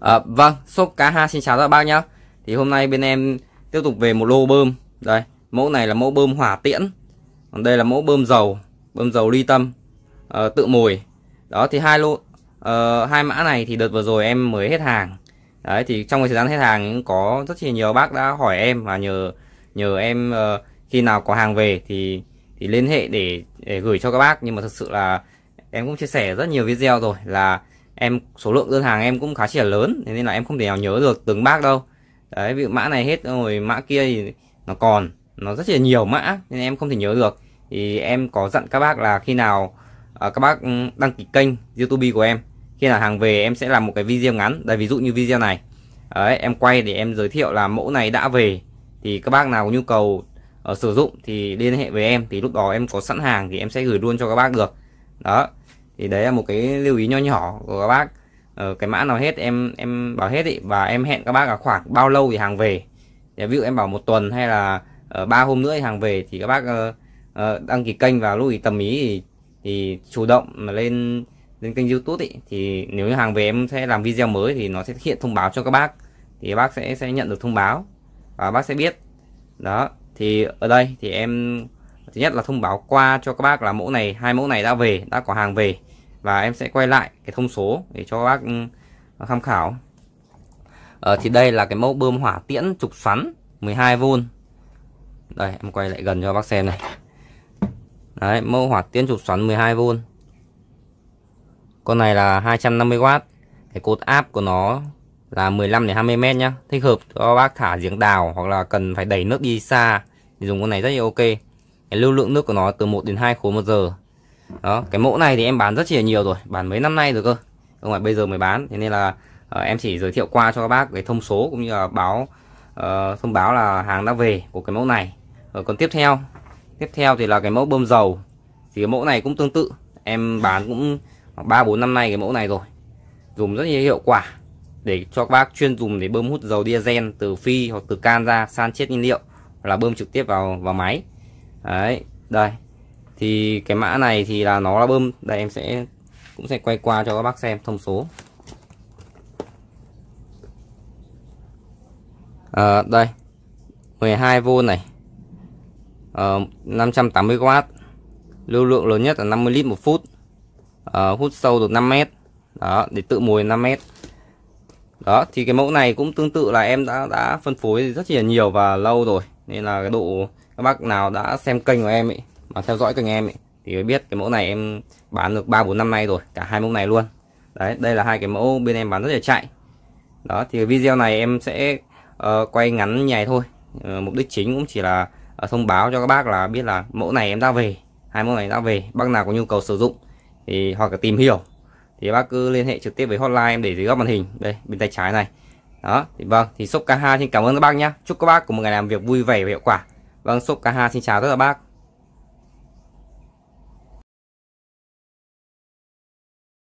à, Vâng shop ha xin chào các bác nhá Thì hôm nay bên em tiếp tục về một lô bơm Đây mẫu này là mẫu bơm hỏa tiễn Còn đây là mẫu bơm dầu Bơm dầu ly tâm à, Tự mùi Đó thì hai lô à, hai mã này thì đợt vừa rồi em mới hết hàng Đấy thì trong thời gian hết hàng cũng có rất là nhiều bác đã hỏi em và nhờ nhờ em uh, khi nào có hàng về thì thì liên hệ để, để gửi cho các bác nhưng mà thật sự là em cũng chia sẻ rất nhiều video rồi là em số lượng đơn hàng em cũng khá là lớn thế nên là em không thể nào nhớ được từng bác đâu đấy ví dụ mã này hết rồi mã kia thì nó còn nó rất là nhiều mã nên em không thể nhớ được thì em có dặn các bác là khi nào uh, các bác ừ, đăng ký kênh YouTube của em khi nào hàng về em sẽ làm một cái video ngắn đây ví dụ như video này đấy em quay để em giới thiệu là mẫu này đã về thì các bác nào có nhu cầu uh, sử dụng thì liên hệ với em thì lúc đó em có sẵn hàng thì em sẽ gửi luôn cho các bác được đó thì đấy là một cái lưu ý nho nhỏ của các bác ờ, cái mã nào hết em em bảo hết ý và em hẹn các bác là khoảng bao lâu thì hàng về thì ví dụ em bảo một tuần hay là ờ, ba uh, hôm nữa thì hàng về thì các bác uh, uh, đăng ký kênh và lưu ý tầm ý thì, thì chủ động mà lên lên kênh youtube ý, thì nếu như hàng về em sẽ làm video mới thì nó sẽ hiện thông báo cho các bác thì các bác sẽ sẽ nhận được thông báo và bác sẽ biết đó thì ở đây thì em thứ nhất là thông báo qua cho các bác là mẫu này hai mẫu này đã về đã có hàng về và em sẽ quay lại cái thông số để cho bác ừ, tham khảo ờ, thì đây là cái mẫu bơm hỏa tiễn trục xoắn 12V đây em quay lại gần cho bác xem này đấy mẫu hỏa tiễn trục xoắn 12V con này là 250W cái cột áp của nó là 15 20 m nhá thích hợp cho bác thả giếng đào hoặc là cần phải đẩy nước đi xa thì dùng con này rất là ok cái lưu lượng nước của nó từ 1 đến 2 khối một giờ đó cái mẫu này thì em bán rất là nhiều rồi bán mấy năm nay rồi cơ không phải bây giờ mới bán thế nên là uh, em chỉ giới thiệu qua cho các bác cái thông số cũng như là báo uh, thông báo là hàng đã về của cái mẫu này rồi ờ, còn tiếp theo tiếp theo thì là cái mẫu bơm dầu thì cái mẫu này cũng tương tự em bán cũng ba bốn năm nay cái mẫu này rồi dùng rất nhiều hiệu quả để cho các bác chuyên dùng để bơm hút dầu diesel từ phi hoặc từ can ra san chết nhiên liệu là bơm trực tiếp vào vào máy đấy đây thì cái mã này thì là nó là bơm đây em sẽ cũng sẽ quay qua cho các bác xem thông số à, đây 12V này à, ờ, 580W lưu lượng lớn nhất là 50 lít một phút à, hút sâu được 5 mét đó để tự mùi 5 mét đó thì cái mẫu này cũng tương tự là em đã đã phân phối rất là nhiều và lâu rồi nên là cái độ các bác nào đã xem kênh của em ấy mà theo dõi kênh em ấy, thì biết cái mẫu này em bán được ba bốn năm nay rồi cả hai mẫu này luôn đấy đây là hai cái mẫu bên em bán rất là chạy đó thì video này em sẽ uh, quay ngắn nhảy thôi uh, mục đích chính cũng chỉ là uh, thông báo cho các bác là biết là mẫu này em ra về hai mẫu này ra về bác nào có nhu cầu sử dụng thì hoặc là tìm hiểu thì bác cứ liên hệ trực tiếp với hotline em để dưới góc màn hình đây bên tay trái này đó thì vâng thì shop K2 xin cảm ơn các bác nhé chúc các bác có một ngày làm việc vui vẻ và hiệu quả vâng shop K2 xin chào tất cả các bác